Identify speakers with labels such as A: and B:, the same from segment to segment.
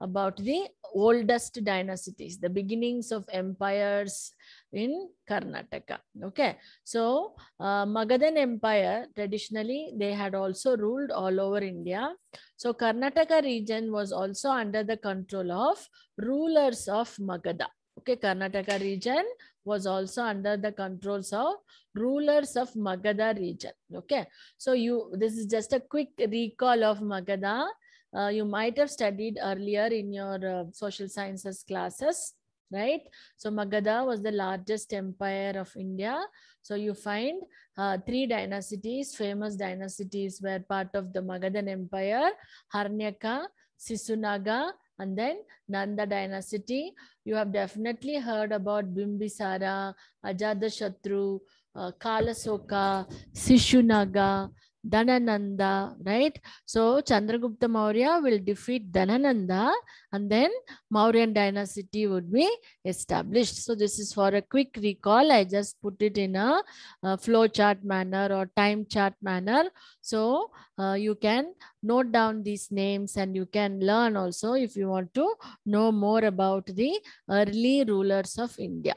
A: about the oldest dynasties, the beginnings of empires in Karnataka. Okay, so uh, Magadhan Empire, traditionally, they had also ruled all over India. So Karnataka region was also under the control of rulers of Magadha. Okay, Karnataka region was also under the controls of rulers of Magadha region. Okay, so you this is just a quick recall of Magadha uh, you might have studied earlier in your uh, social sciences classes, right? So Magadha was the largest empire of India. So you find uh, three dynasties, famous dynasties were part of the Magadhan empire, Harnyaka, Sisunaga, and then Nanda dynasty. You have definitely heard about Bimbisara, Ajadashatru, uh, Kalasoka, Sishunaga, Dhanananda, right? So Chandragupta Maurya will defeat Dhanananda and then Mauryan dynasty would be established. So this is for a quick recall. I just put it in a, a flow chart manner or time chart manner. So uh, you can note down these names and you can learn also if you want to know more about the early rulers of India.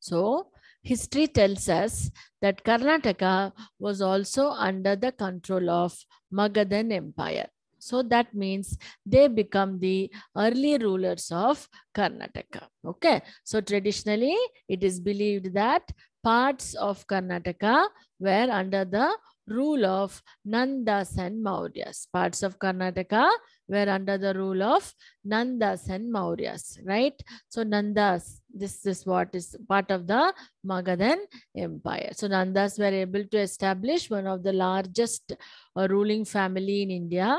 A: So history tells us that Karnataka was also under the control of Magadhan Empire. So that means they become the early rulers of Karnataka. Okay. So traditionally, it is believed that parts of Karnataka were under the rule of Nandas and Mauryas. Parts of Karnataka were under the rule of Nandas and Mauryas, right? So Nandas, this is what is part of the Magadhan Empire. So Nandas were able to establish one of the largest uh, ruling family in India.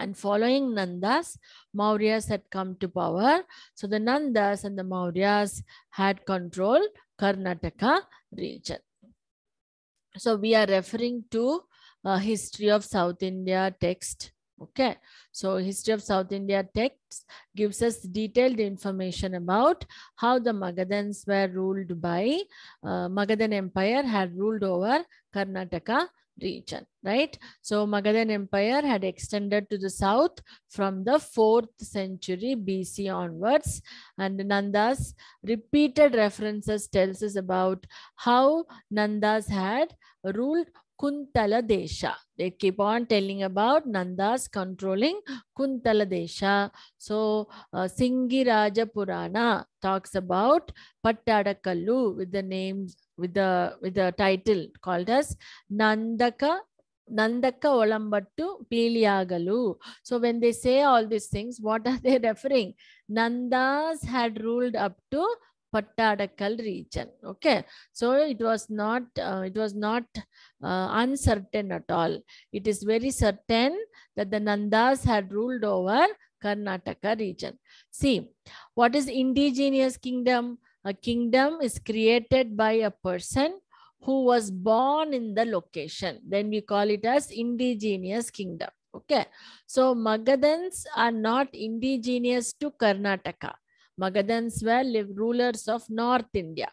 A: And following Nandas, Mauryas had come to power. So the Nandas and the Mauryas had control Karnataka region. So we are referring to uh, history of South India text. Okay, so history of South India text gives us detailed information about how the Magadhans were ruled by uh, Magadhan Empire had ruled over Karnataka region, right? So Magadhan Empire had extended to the south from the 4th century BC onwards. And Nanda's repeated references tells us about how Nandas had ruled Kuntala Desha. They keep on telling about Nandas controlling Kuntala Desha. So uh, Singiraja Purana talks about Pattadakallu with the names with the with the title called as Nandaka Nandaka Olambattu Piliagalu. So when they say all these things, what are they referring? Nandas had ruled up to Pattadakal region. Okay, so it was not uh, it was not uh, uncertain at all. It is very certain that the Nandas had ruled over Karnataka region. See, what is indigenous kingdom? A kingdom is created by a person who was born in the location. Then we call it as indigenous kingdom. Okay. So Magadans are not indigenous to Karnataka. Magadans were rulers of North India.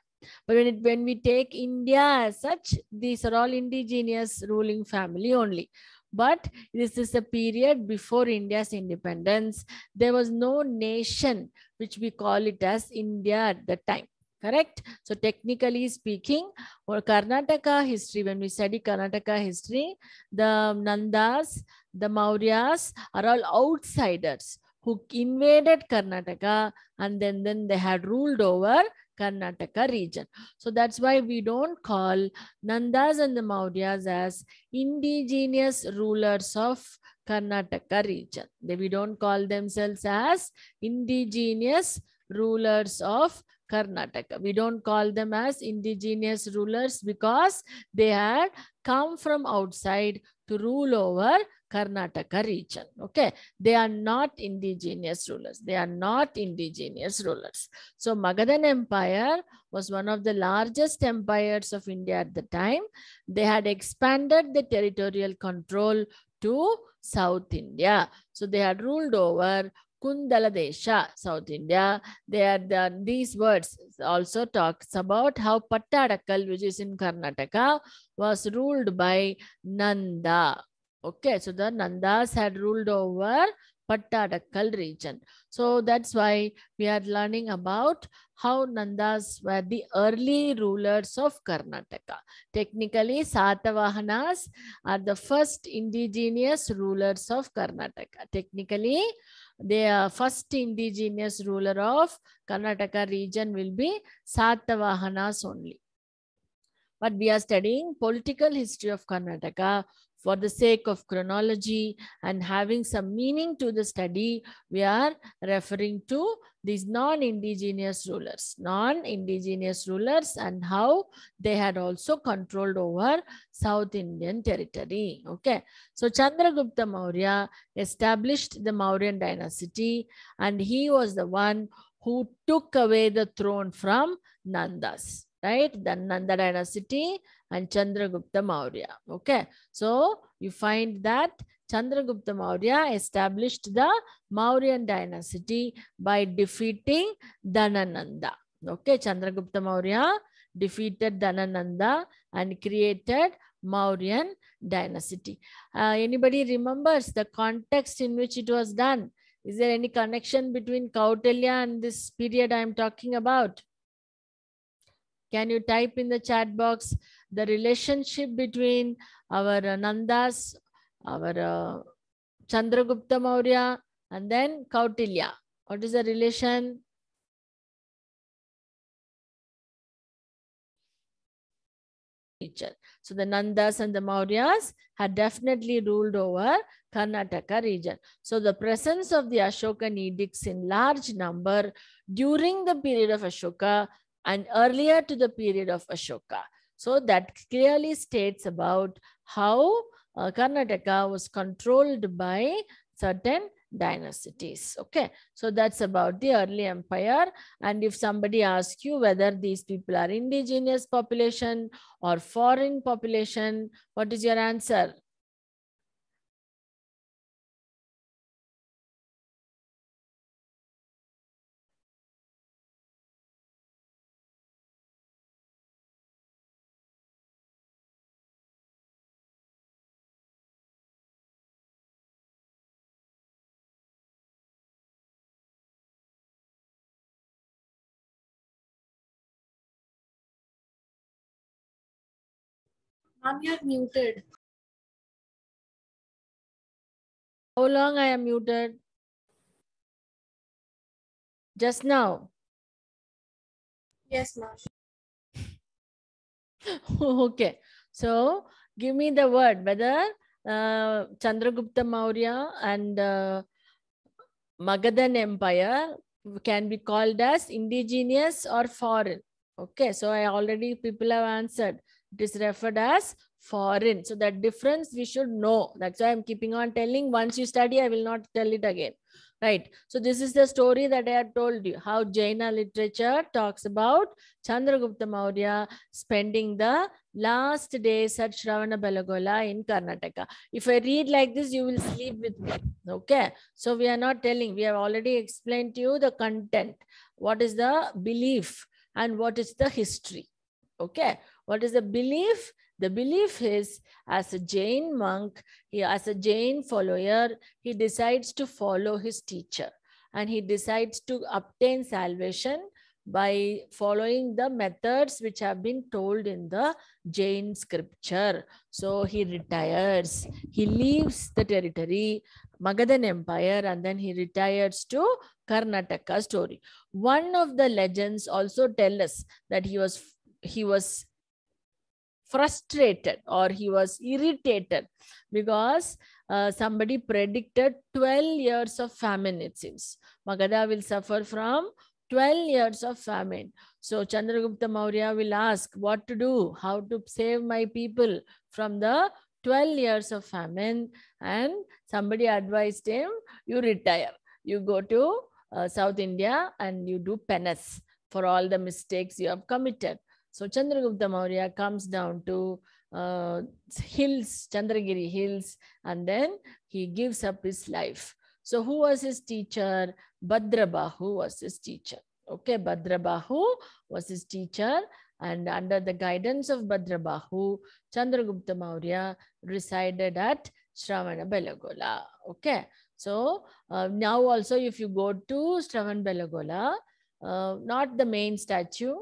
A: But when, it, when we take India as such, these are all indigenous ruling family only. But this is a period before India's independence. There was no nation, which we call it as India at the time correct so technically speaking for karnataka history when we study karnataka history the nandas the mauryas are all outsiders who invaded karnataka and then then they had ruled over Karnataka region. So that's why we don't call Nandas and the Mauryas as indigenous rulers of Karnataka region. They, we don't call themselves as indigenous rulers of Karnataka. We don't call them as indigenous rulers because they had come from outside to rule over Karnataka region. Okay, they are not indigenous rulers. They are not indigenous rulers. So Magadhan Empire was one of the largest empires of India at the time. They had expanded the territorial control to South India. So they had ruled over Kundala South India. the, these words also talks about how Pattadakal which is in Karnataka, was ruled by Nanda. Okay, so the Nandas had ruled over Pattadakkal region. So that's why we are learning about how Nandas were the early rulers of Karnataka. Technically, Satavahanas are the first indigenous rulers of Karnataka. Technically, the first indigenous ruler of Karnataka region will be Satavahanas only. But we are studying political history of Karnataka for the sake of chronology and having some meaning to the study, we are referring to these non-indigenous rulers, non-indigenous rulers and how they had also controlled over South Indian territory. Okay, so Chandragupta Maurya established the Mauryan dynasty and he was the one who took away the throne from Nandas, right? The Nanda dynasty and Chandragupta Maurya. Okay, so you find that Chandragupta Maurya established the Mauryan dynasty by defeating Dhanananda. Okay, Chandragupta Maurya defeated Dhanananda and created Mauryan dynasty. Uh, anybody remembers the context in which it was done? Is there any connection between Kautilya and this period I am talking about? Can you type in the chat box the relationship between our uh, Nandas, our uh, Chandragupta Maurya, and then Kautilya? What is the relation? So the Nandas and the Mauryas had definitely ruled over Karnataka region. So the presence of the Ashokan edicts in large number during the period of Ashoka and earlier to the period of Ashoka. So that clearly states about how uh, Karnataka was controlled by certain dynasties. Okay, so that's about the early empire. And if somebody asks you whether these people are indigenous population or foreign population, what is
B: your answer? Mom, you're muted. How long I am muted? Just now. Yes, ma'am.
A: okay. So give me the word whether uh, Chandragupta Maurya and uh, Magadhan Empire can be called as indigenous or foreign. Okay, so I already people have answered. Is referred as foreign. So that difference we should know. That's why I'm keeping on telling. Once you study, I will not tell it again. Right. So this is the story that I have told you. How Jaina literature talks about Chandragupta Maurya spending the last days at Shravana Balagola in Karnataka. If I read like this, you will sleep with me. Okay. So we are not telling. We have already explained to you the content. What is the belief and what is the history. Okay. What is the belief? The belief is as a Jain monk, he, as a Jain follower, he decides to follow his teacher and he decides to obtain salvation by following the methods which have been told in the Jain scripture. So he retires, he leaves the territory, Magadhan Empire, and then he retires to Karnataka story. One of the legends also tell us that he was he was frustrated or he was irritated because uh, somebody predicted 12 years of famine, it seems. Magadha will suffer from 12 years of famine. So Chandragupta Maurya will ask what to do, how to save my people from the 12 years of famine. And somebody advised him, you retire. You go to uh, South India and you do penance for all the mistakes you have committed. So Chandragupta Maurya comes down to uh, hills, Chandragiri hills, and then he gives up his life. So who was his teacher? Badrabahu was his teacher. Okay, Badrabahu was his teacher. And under the guidance of Badrabahu, Chandragupta Maurya resided at Shravanabelagola. Okay, so uh, now also if you go to Shravanabelagola, uh, not the main statue,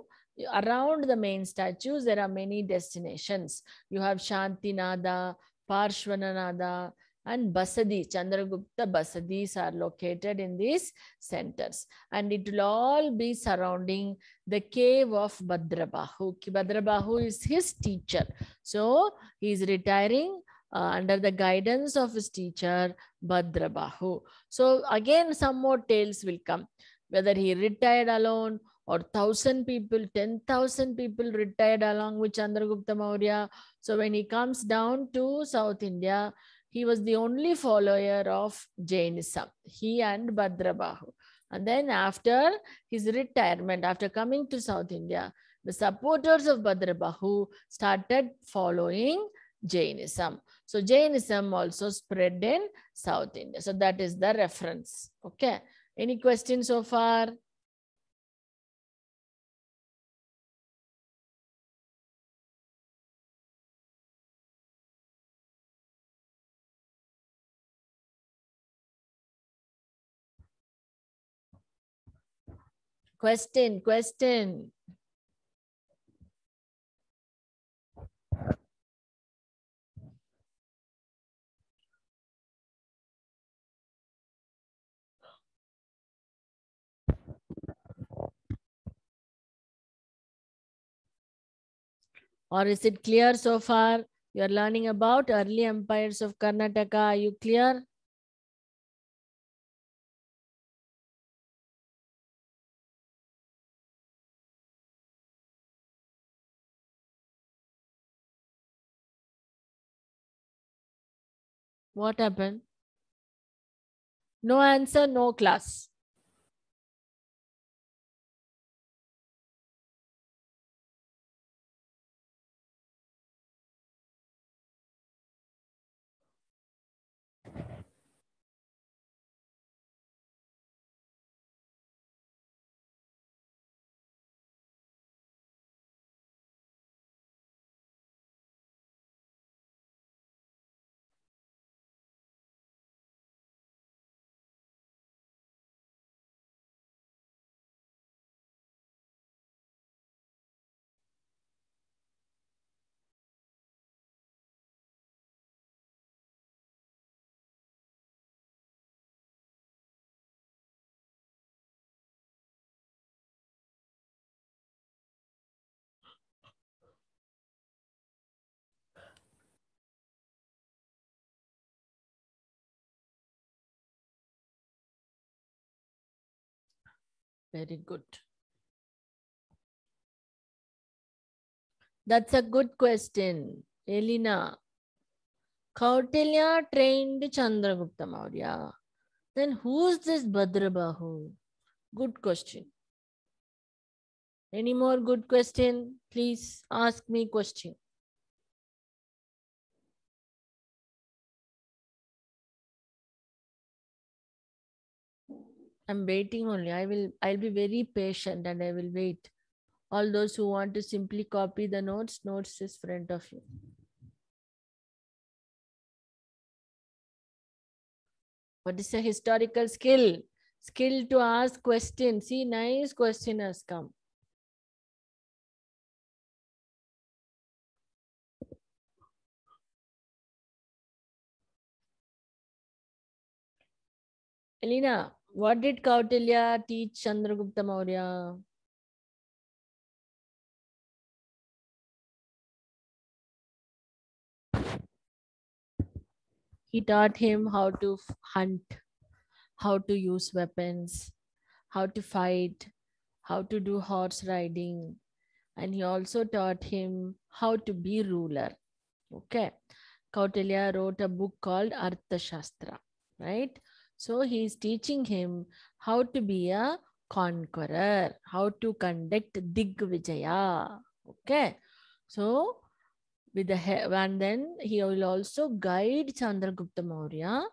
A: around the main statues, there are many destinations. You have Shantinada, Parshvananada, and Basadi. Chandragupta Basadis are located in these centers. And it will all be surrounding the cave of Badrabahu. Badrabahu is his teacher. So he is retiring uh, under the guidance of his teacher Badrabahu. So again, some more tales will come, whether he retired alone or 1000 people 10000 people retired along with chandragupta maurya so when he comes down to south india he was the only follower of jainism he and Badrabahu. and then after his retirement after coming to south india the supporters of Badrabahu started following jainism so jainism also spread in south india so that is the reference okay any questions so far
B: Question, question. Or is it clear so far? You're learning about early empires of Karnataka. Are you clear? What happened? No answer, no class. Very good.
A: That's a good question, Elena. Kautilya trained Chandragupta Maurya. Then who's this Bhadrabahu? Good question. Any more good
B: question? Please ask me question.
A: I'm waiting only. I will I'll be very patient and I will wait. All those who want to simply copy the notes, notes is front of you.
B: What is a historical skill? Skill to ask questions. See, nice question has come. Elena, what did Kautilya teach Chandragupta Maurya?
A: He taught him how to hunt, how to use weapons, how to fight, how to do horse riding, and he also taught him how to be ruler. Okay. Kautilya wrote a book called Arthashastra, right? So he is teaching him how to be a conqueror, how to conduct Digvijaya. Okay. So with the and then he will also guide Chandragupta Maurya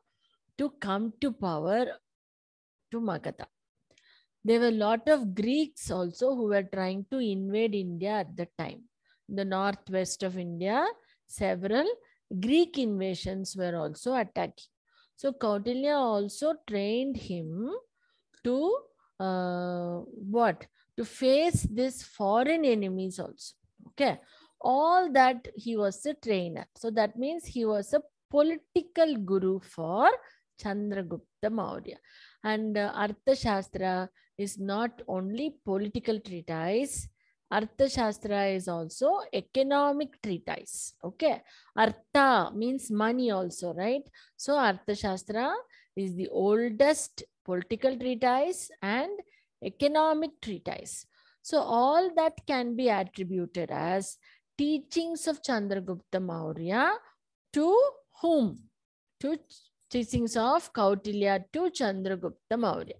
A: to come to power to Magadha. There were a lot of Greeks also who were trying to invade India at that time. In the northwest of India, several Greek invasions were also attacking. So Kautilya also trained him to uh, what? To face these foreign enemies also. Okay. All that he was a trainer. So that means he was a political guru for Chandragupta Maurya. And uh, Arthashastra is not only political treatise, Arthashastra is also economic treatise. Okay. Artha means money also, right? So Arthashastra is the oldest political treatise and economic treatise. So all that can be attributed as teachings of Chandragupta Maurya to whom? To teachings of Kautilya to Chandragupta Maurya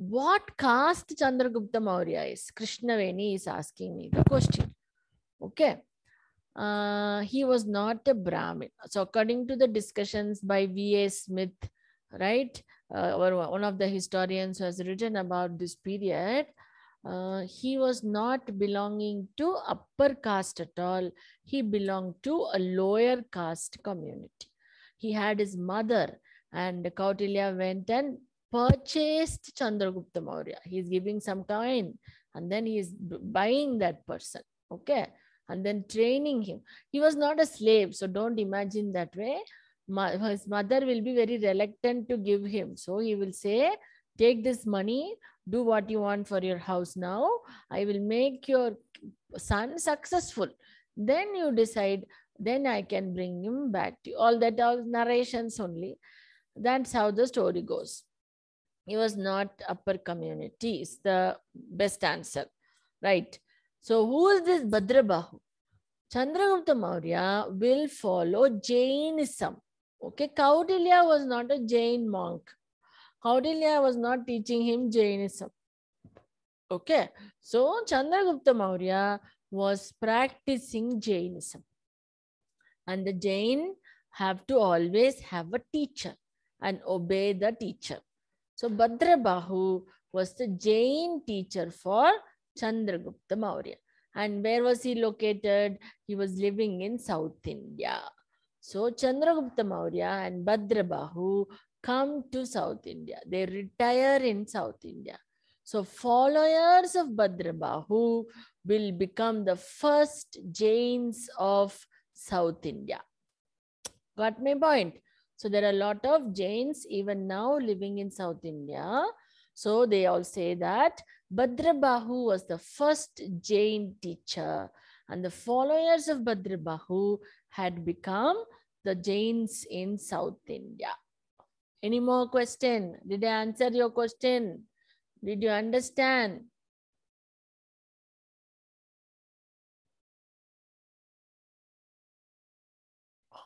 A: what caste Chandragupta Maurya is? Krishna Veni is asking me the question. Okay. Uh, he was not a Brahmin. So according to the discussions by V.A. Smith, right, uh, or one of the historians who has written about this period, uh, he was not belonging to upper caste at all. He belonged to a lower caste community. He had his mother and Kautilya went and purchased Chandragupta Maurya. He's giving some coin and then he is buying that person. Okay. And then training him. He was not a slave. So don't imagine that way. His mother will be very reluctant to give him. So he will say, take this money, do what you want for your house now. I will make your son successful. Then you decide, then I can bring him back to you. All that are narrations only. That's how the story goes. He was not upper community is the best answer right so who is this badrabahu chandragupta maurya will follow jainism okay kaudilya was not a jain monk kaudilya was not teaching him jainism okay so chandragupta maurya was practicing jainism and the jain have to always have a teacher and obey the teacher so Bhadrabahu was the Jain teacher for Chandragupta Maurya. And where was he located? He was living in South India. So Chandragupta Maurya and Bhadrabahu come to South India. They retire in South India. So followers of Bhadrabahu will become the first Jains of South India. Got my point? So there are a lot of Jains even now living in South India. So they all say that Badrabahu was the first Jain teacher and the followers of Badrabahu had become the Jains in South India. Any more question? Did I answer your question? Did you understand?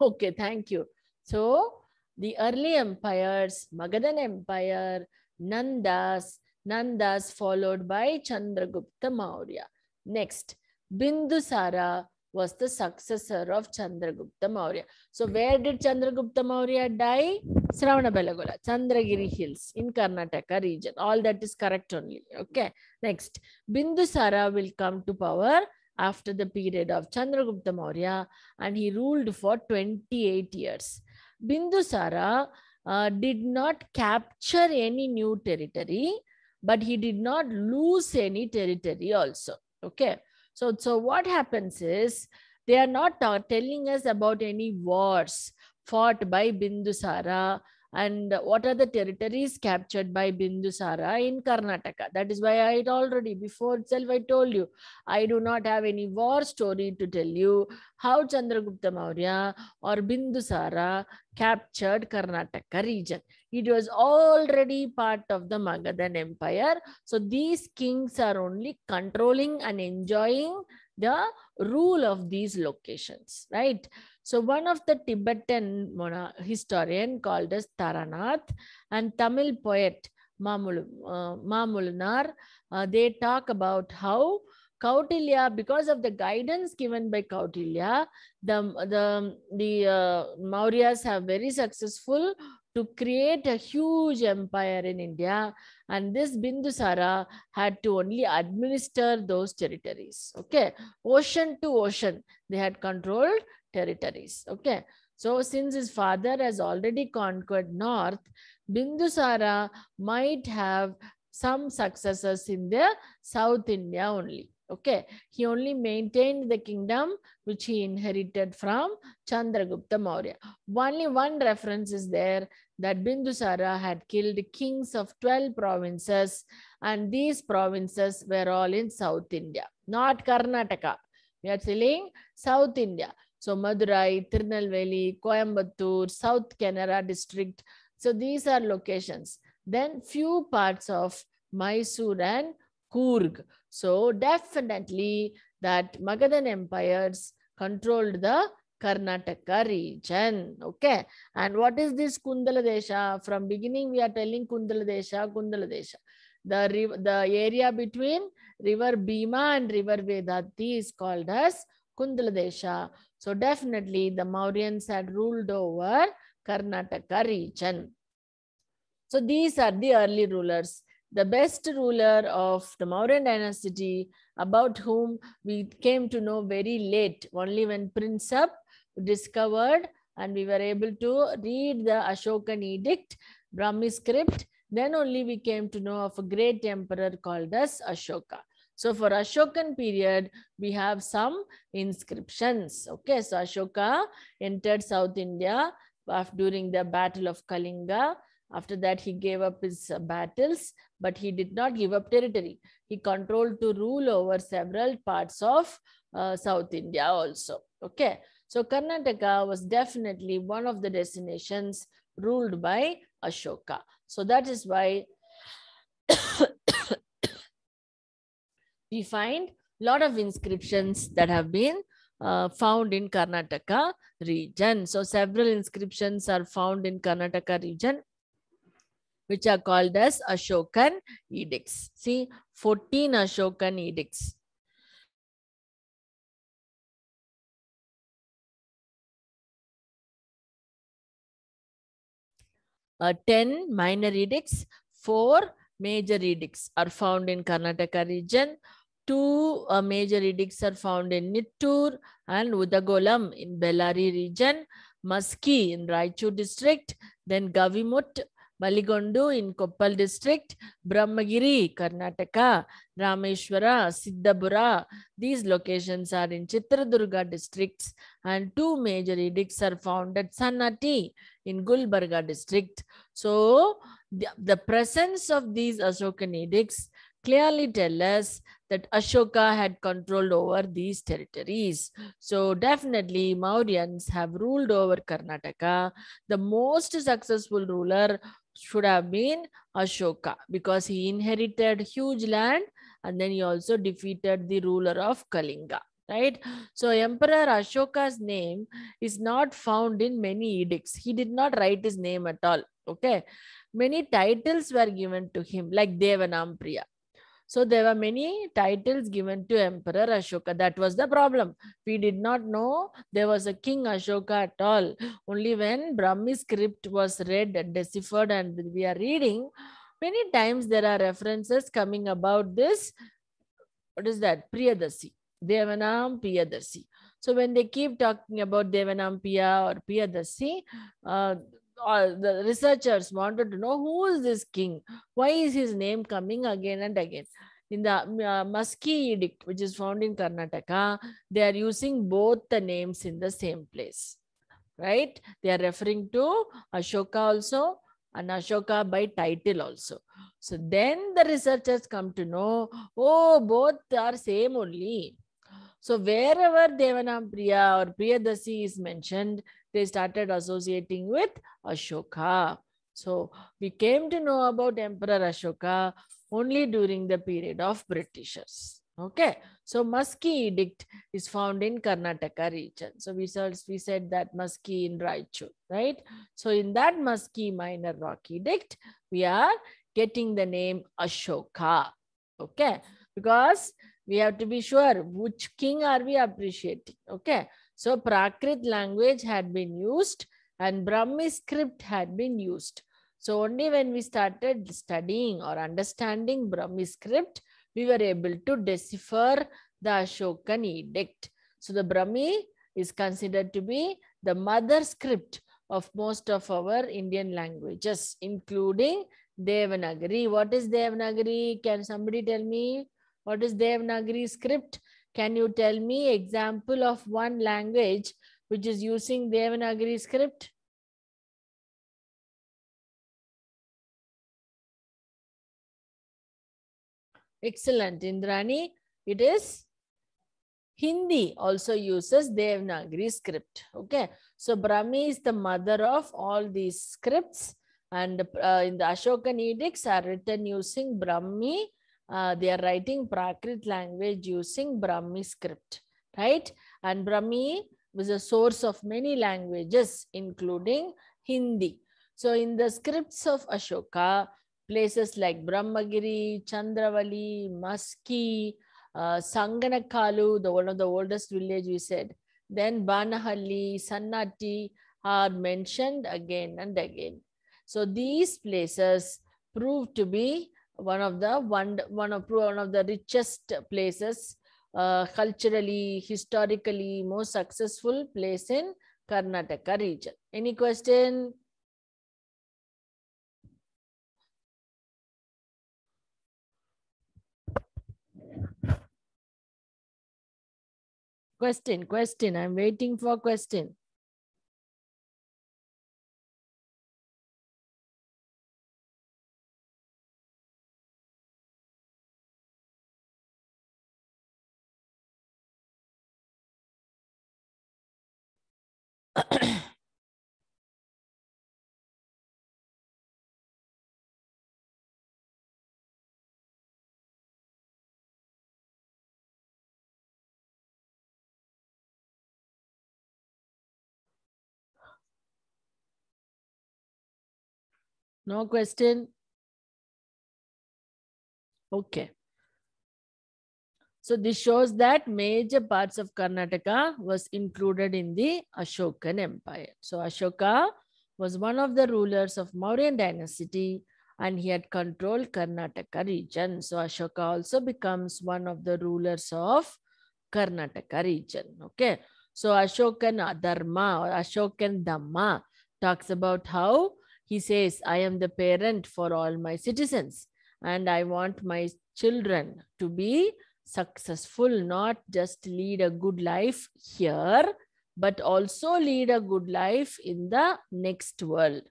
A: Okay, thank you. So the early empires, Magadhan Empire, Nandas, Nandas followed by Chandragupta Maurya. Next, Bindusara was the successor of Chandragupta Maurya. So where did Chandragupta Maurya die? Sravanabelagola, Chandragiri Hills in Karnataka region. All that is correct only. Okay. Next, Bindusara will come to power after the period of Chandragupta Maurya and he ruled for 28 years. Bindusara uh, did not capture any new territory, but he did not lose any territory also. Okay. So, so what happens is they are not uh, telling us about any wars fought by Bindusara and what are the territories captured by Bindusara in Karnataka. That is why I already before itself I told you I do not have any war story to tell you how Chandragupta Maurya or Bindusara captured Karnataka region. It was already part of the Magadhan Empire. So these kings are only controlling and enjoying the rule of these locations, right? So one of the Tibetan historian called as Taranath and Tamil poet Mamul, uh, uh, they talk about how Kautilya, because of the guidance given by Kautilya, the, the, the uh, Mauryas have very successful to create a huge empire in India. And this Bindusara had to only administer those territories. Okay, ocean to ocean, they had controlled territories. Okay. So since his father has already conquered north, Bindusara might have some successors in the South India only. Okay. He only maintained the kingdom which he inherited from Chandragupta Maurya. Only one reference is there that Bindusara had killed kings of 12 provinces and these provinces were all in South India, not Karnataka. We are telling South India. So Madurai, Tirunelveli, Coimbatore, South Canara district. So these are locations. Then few parts of Mysore and Kurg. So definitely that Magadhan empires controlled the Karnataka region. Okay. And what is this Kundaladesha? From beginning, we are telling Kundaladesha, Desha, The, the area between river Bhima and river Vedati is called as Kundaladesha. So definitely the Mauryans had ruled over Karnataka region. So these are the early rulers. The best ruler of the Mauryan dynasty about whom we came to know very late, only when Prince discovered and we were able to read the Ashokan edict, Brahmi script, then only we came to know of a great emperor called as Ashoka. So for Ashokan period, we have some inscriptions. Okay, so Ashoka entered South India during the Battle of Kalinga. After that, he gave up his battles, but he did not give up territory. He controlled to rule over several parts of uh, South India also. Okay, so Karnataka was definitely one of the destinations ruled by Ashoka. So that is why we find a lot of inscriptions that have been uh, found in Karnataka region. So several inscriptions are found in Karnataka region, which are called as Ashokan edicts. See, 14 Ashokan edicts. Uh, 10 minor edicts, 4 major edicts are found in Karnataka region. Two uh, major edicts are found in Nittur and Udagolam in Bellari region, Maski in Raichur district, then Gavimut, Maligondu in Koppal district, Brahmagiri, Karnataka, Rameshwara, Siddhabura. These locations are in Chitradurga districts and two major edicts are found at Sanati in Gulbarga district. So the, the presence of these Ashokan edicts clearly tell us that Ashoka had control over these territories. So definitely Mauryans have ruled over Karnataka. The most successful ruler should have been Ashoka because he inherited huge land and then he also defeated the ruler of Kalinga right so emperor ashoka's name is not found in many edicts he did not write his name at all okay many titles were given to him like Devanampriya. So there were many titles given to Emperor Ashoka. That was the problem. We did not know there was a King Ashoka at all. Only when Brahmi script was read and deciphered and we are reading, many times there are references coming about this. What is that? Priyadasi. Devanam Priyadasi. So when they keep talking about Devanam Piya or Priyadasi, uh, uh, the researchers wanted to know who is this king? Why is his name coming again and again? In the uh, edict, which is found in Karnataka, they are using both the names in the same place, right? They are referring to Ashoka also and Ashoka by title also. So then the researchers come to know, oh, both are same only. So wherever Devanam Priya or Priyadasi is mentioned, they started associating with Ashoka. So we came to know about Emperor Ashoka only during the period of Britishers. Okay, so Musky edict is found in Karnataka region. So we said, we said that Musky in Raichur, right? So in that Musky minor rock edict, we are getting the name Ashoka. Okay, because we have to be sure which king are we appreciating. Okay, so Prakrit language had been used and Brahmi script had been used. So only when we started studying or understanding Brahmi script, we were able to decipher the Ashokan edict. So the Brahmi is considered to be the mother script of most of our Indian languages, including Devanagari. What is Devanagari? Can somebody tell me what is Devanagari script? Can you tell me example of one language which is using Devanagari script? Excellent, Indrani. It is Hindi also uses Devanagari script. Okay. So, Brahmi is the mother of all these scripts and uh, in the Ashokan edicts are written using Brahmi uh, they are writing Prakrit language using Brahmi script, right? And Brahmi was a source of many languages, including Hindi. So in the scripts of Ashoka, places like Brahmagiri, Chandravali, Maski, uh, Sanganakalu, the one of the oldest village we said, then Banahalli, Sannati are mentioned again and again. So these places prove to be one of the one one of one of the richest places uh, culturally historically most successful place in karnataka region any question
B: question question i'm waiting for question no question?
A: Okay. So this shows that major parts of Karnataka was included in the Ashokan Empire. So Ashoka was one of the rulers of Mauryan dynasty and he had controlled Karnataka region. So Ashoka also becomes one of the rulers of Karnataka region. Okay. So Ashokan Dharma or Ashokan Dhamma talks about how he says, I am the parent for all my citizens and I want my children to be successful, not just lead a good life here, but also lead a good life in the next world.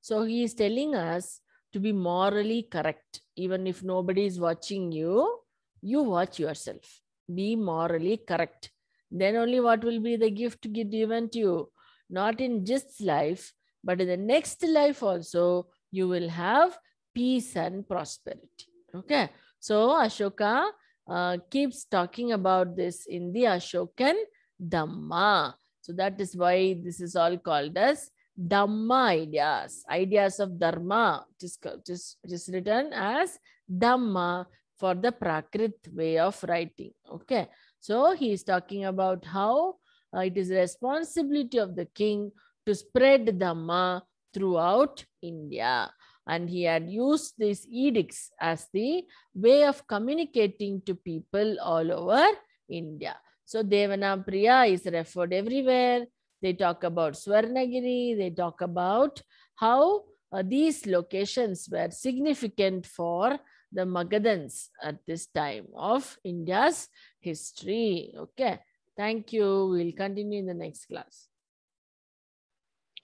A: So he is telling us to be morally correct. Even if nobody is watching you, you watch yourself. Be morally correct. Then only what will be the gift given to you? Not in just life, but in the next life also, you will have peace and prosperity. Okay. So Ashoka uh, keeps talking about this in the Ashokan Dhamma. So that is why this is all called as Dhamma ideas, ideas of Dharma, just, just, just written as Dhamma for the Prakrit way of writing. Okay. So he is talking about how uh, it is responsibility of the king to spread Dhamma throughout India and he had used these edicts as the way of communicating to people all over India. So Devanapriya is referred everywhere. They talk about Swarnagiri. They talk about how uh, these locations were significant for the Magadans at this time of India's history. Okay. Thank you. We'll continue in the next class.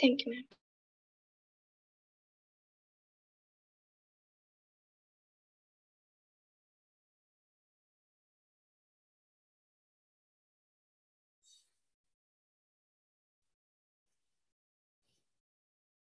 B: Thank you, ma'am.